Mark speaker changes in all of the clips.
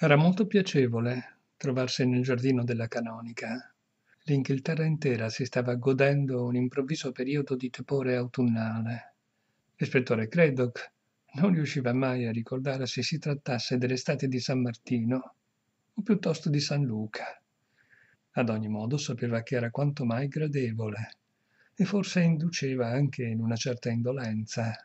Speaker 1: Era molto piacevole trovarsi nel giardino della canonica. L'Inghilterra intera si stava godendo un improvviso periodo di tepore autunnale. L'ispettore Craddock non riusciva mai a ricordare se si trattasse dell'estate di San Martino o piuttosto di San Luca. Ad ogni modo sapeva che era quanto mai gradevole e forse induceva anche in una certa indolenza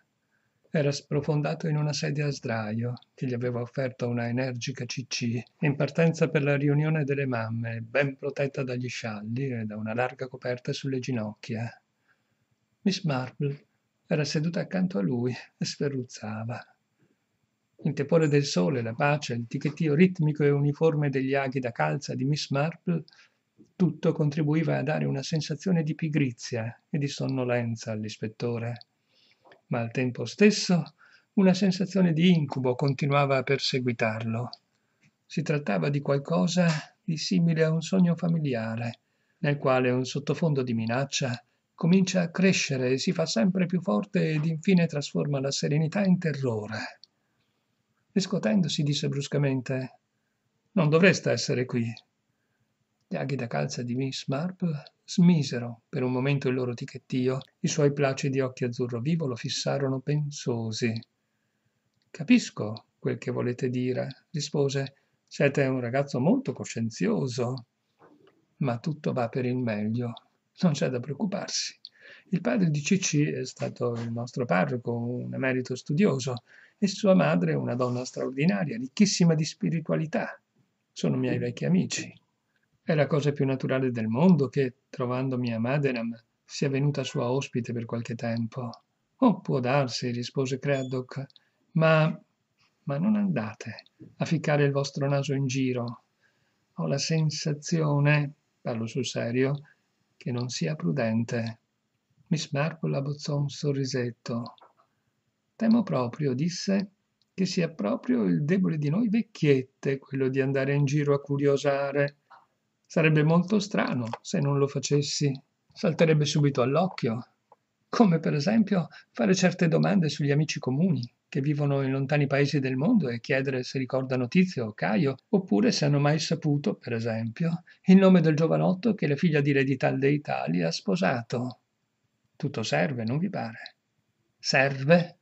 Speaker 1: era sprofondato in una sedia a sdraio che gli aveva offerto una energica cicì in partenza per la riunione delle mamme, ben protetta dagli scialli e da una larga coperta sulle ginocchia. Miss Marple era seduta accanto a lui e sferruzzava. Il tepore del sole, la pace, il ticchettio ritmico e uniforme degli aghi da calza di Miss Marple, tutto contribuiva a dare una sensazione di pigrizia e di sonnolenza all'ispettore ma al tempo stesso una sensazione di incubo continuava a perseguitarlo. Si trattava di qualcosa di simile a un sogno familiare, nel quale un sottofondo di minaccia comincia a crescere e si fa sempre più forte ed infine trasforma la serenità in terrore. Riscotendosi disse bruscamente Non dovreste essere qui aghi da calza di Miss Marple smisero per un momento il loro ticchettio, i suoi placidi occhi azzurro vivo lo fissarono pensosi. Capisco quel che volete dire, rispose. Siete un ragazzo molto coscienzioso. Ma tutto va per il meglio. Non c'è da preoccuparsi. Il padre di Cici è stato il nostro parroco, un emerito studioso, e sua madre una donna straordinaria, ricchissima di spiritualità. Sono miei vecchi amici. È la cosa più naturale del mondo che, trovandomi a Madenam, sia venuta sua ospite per qualche tempo. Oh, può darsi, rispose Craddock, ma... ma non andate a ficcare il vostro naso in giro. Ho la sensazione, parlo sul serio, che non sia prudente. Miss Marple abbozzò un sorrisetto. Temo proprio, disse, che sia proprio il debole di noi vecchiette quello di andare in giro a curiosare. Sarebbe molto strano se non lo facessi. Salterebbe subito all'occhio. Come per esempio fare certe domande sugli amici comuni che vivono in lontani paesi del mondo e chiedere se ricordano Tizio o Caio, oppure se hanno mai saputo, per esempio, il nome del giovanotto che la figlia di Re di Tal dei Tali ha sposato. Tutto serve, non vi pare? Serve?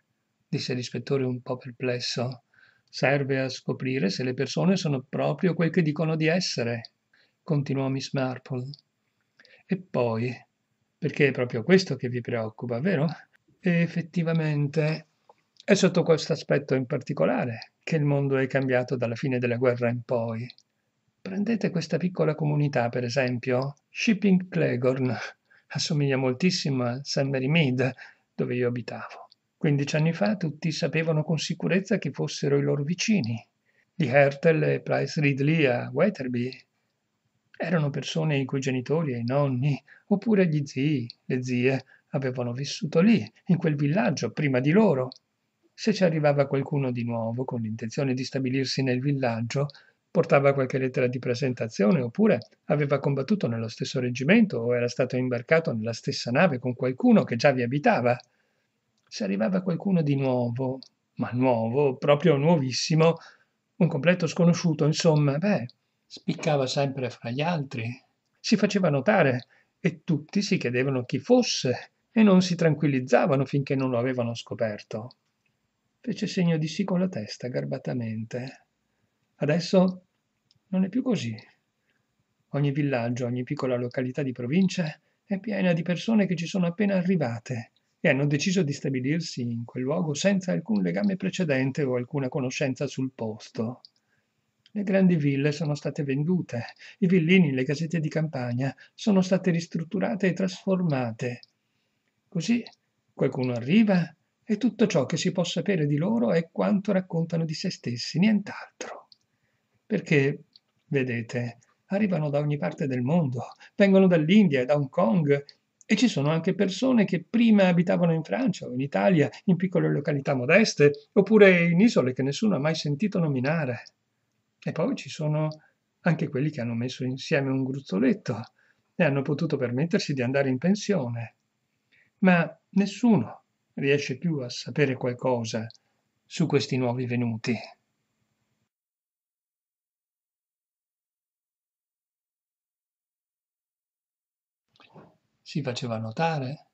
Speaker 1: disse l'ispettore un po' perplesso. Serve a scoprire se le persone sono proprio quel che dicono di essere, continuò Miss Marple. E poi, perché è proprio questo che vi preoccupa, vero? E effettivamente è sotto questo aspetto in particolare che il mondo è cambiato dalla fine della guerra in poi. Prendete questa piccola comunità, per esempio, Shipping Clegorn, assomiglia moltissimo a St. Mary Mead, dove io abitavo. Quindici anni fa tutti sapevano con sicurezza chi fossero i loro vicini, di Hertel e Price Ridley a Weatherby, erano persone i cui genitori e i nonni, oppure gli zii, le zie, avevano vissuto lì, in quel villaggio, prima di loro. Se ci arrivava qualcuno di nuovo con l'intenzione di stabilirsi nel villaggio, portava qualche lettera di presentazione oppure aveva combattuto nello stesso reggimento o era stato imbarcato nella stessa nave con qualcuno che già vi abitava. Se arrivava qualcuno di nuovo, ma nuovo, proprio nuovissimo, un completo sconosciuto, insomma, beh, spiccava sempre fra gli altri, si faceva notare e tutti si chiedevano chi fosse e non si tranquillizzavano finché non lo avevano scoperto. Fece segno di sì con la testa garbatamente. Adesso non è più così. Ogni villaggio, ogni piccola località di provincia è piena di persone che ci sono appena arrivate e hanno deciso di stabilirsi in quel luogo senza alcun legame precedente o alcuna conoscenza sul posto. Le grandi ville sono state vendute, i villini, le casette di campagna sono state ristrutturate e trasformate. Così qualcuno arriva e tutto ciò che si può sapere di loro è quanto raccontano di se stessi, nient'altro. Perché, vedete, arrivano da ogni parte del mondo, vengono dall'India e da Hong Kong e ci sono anche persone che prima abitavano in Francia o in Italia, in piccole località modeste, oppure in isole che nessuno ha mai sentito nominare. E poi ci sono anche quelli che hanno messo insieme un gruzzoletto e hanno potuto permettersi di andare in pensione. Ma nessuno riesce più a sapere qualcosa su questi nuovi venuti. Si faceva notare